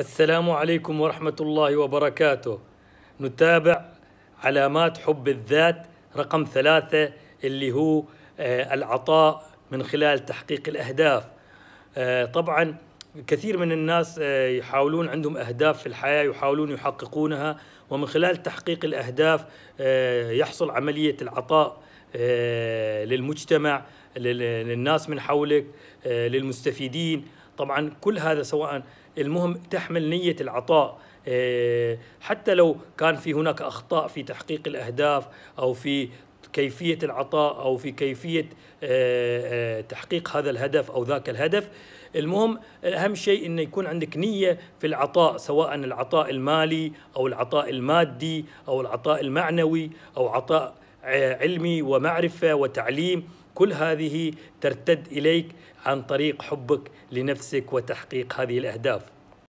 السلام عليكم ورحمة الله وبركاته نتابع علامات حب الذات رقم ثلاثة اللي هو آه، العطاء من خلال تحقيق الأهداف آه، طبعا كثير من الناس آه، يحاولون عندهم أهداف في الحياة يحاولون يحققونها ومن خلال تحقيق الأهداف يحصل عملية العطاء آه، للمجتمع للناس من حولك آه، للمستفيدين طبعا كل هذا سواء المهم تحمل نية العطاء آه، حتى لو كان في هناك أخطاء في تحقيق الأهداف أو في كيفية العطاء أو في كيفية تحقيق هذا الهدف أو ذاك الهدف المهم أهم شيء أن يكون عندك نية في العطاء سواء العطاء المالي أو العطاء المادي أو العطاء المعنوي أو عطاء علمي ومعرفة وتعليم كل هذه ترتد إليك عن طريق حبك لنفسك وتحقيق هذه الأهداف